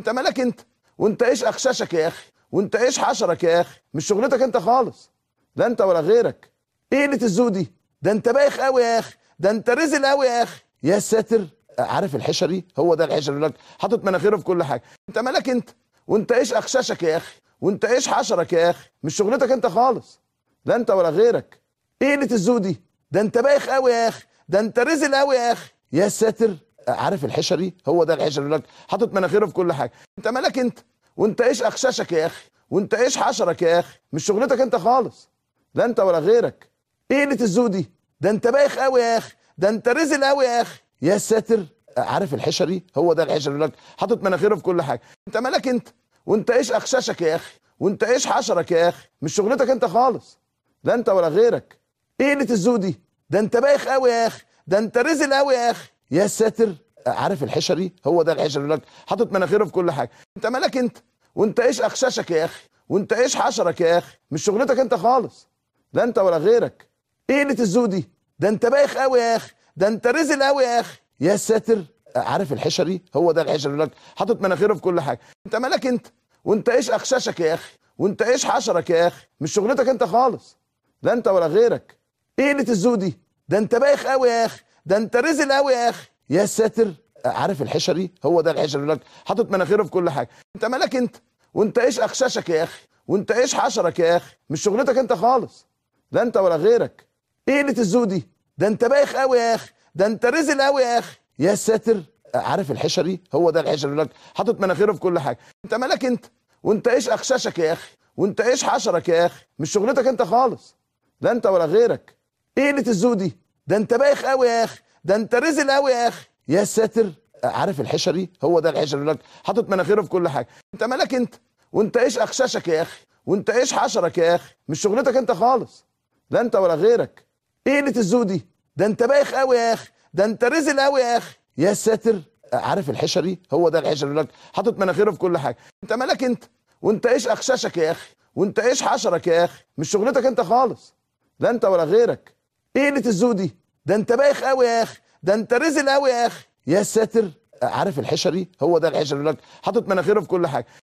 انت مالك انت وانت ايش اخشاشك يا اخي وانت ايش حشرك يا اخي مش شغلتك انت خالص لا انت ولا غيرك ايه قله الذوق دي ده انت بايخ قوي يا اخي ده انت رزل قوي يا اخي يا ساتر عارف الحشري هو ده الحشري لك حاطط مناخيره في كل حاجه انت مالك انت وانت ايش اخشاشك يا اخي وانت ايش حشرك يا اخي مش شغلتك انت خالص لا انت ولا غيرك ايه قله الذوق دي ده انت بايخ قوي يا اخي ده انت رزل قوي يا اخي يا ساتر عارف الحشري هو ده الحشري يقول لك حاطط مناخيره في كل حاجه انت مالك انت وانت ايش اخشاشك يا اخي وانت ايش حشرك يا اخي مش شغلتك انت خالص لا انت ولا غيرك ايه اللي الذوق دي ده انت بايخ قوي يا اخي ده انت رزل قوي يا اخي يا ساتر عارف الحشري هو ده الحشري يقول لك حاطط مناخيره في كل حاجه انت مالك انت وانت ايش اخشاشك يا اخي وانت ايش حشرك يا اخي مش شغلتك انت خالص لا انت ولا غيرك ايه اللي الذوق دي ده انت بايخ قوي يا اخي ده انت رزل قوي يا اخي يا ساتر عارف الحشري هو ده الحشري يقول لك حاطط مناخيره في كل حاجه انت مالك انت وانت ايش اخشاشك يا اخي وانت ايش حشرك يا اخي مش شغلتك انت خالص لا انت ولا غيرك ايه قله الذوق دي ده انت بايخ قوي يا اخي ده انت رزل قوي يا اخي يا ساتر عارف الحشري هو ده الحشري يقول لك حاطط مناخيره في كل حاجه انت مالك انت وانت ايش اخشاشك يا اخي وانت ايش حشرك يا اخي مش شغلتك انت خالص لا انت ولا غيرك ايه قله الذوق دي ده انت بايخ قوي يا اخي ده انت رزل قوي يا اخي يا ساتر عارف الحشري هو ده الحشري لك حاطط مناخيره في كل حاجه انت مالك انت وانت ايش اخششك يا اخي وانت ايش حشرك يا اخي مش شغلتك انت خالص لا انت ولا غيرك ايه قله الذوق دي ده انت بايخ قوي يا اخي ده انت رزل قوي يا اخي يا ساتر عارف الحشري هو ده الحشري لك حاطط مناخيره في كل حاجه انت مالك انت وانت ايش اخششك يا اخي وانت ايش حشرك يا اخي مش شغلتك انت خالص لا انت ولا غيرك ايه قله الذوق دي ده انت بايخ قوي يا اخي ده انت رزل قوي يا اخي يا ساتر عارف الحشري هو ده الحشري يقول لك حاطط مناخيره في كل حاجه انت مالك انت وانت ايش اخششك يا اخي وانت ايش حشرك يا اخي مش شغلتك انت خالص لا انت ولا غيرك ايه قله الذوق دي ده انت بايخ قوي يا اخي ده انت رزل قوي يا اخي يا ساتر عارف الحشري هو ده الحشري يقول لك حاطط مناخيره في كل حاجه انت مالك انت وانت ايش اخششك يا اخي وانت ايش حشرك يا اخي مش شغلتك انت خالص لا انت ولا غيرك ايه قله الذوق دي ده انت بايخ قوي يا اخي ده انت رزل قوي يا اخي يا ساتر عارف الحشري هو ده الحشري يقول لك حاطط مناخيره في كل حاجه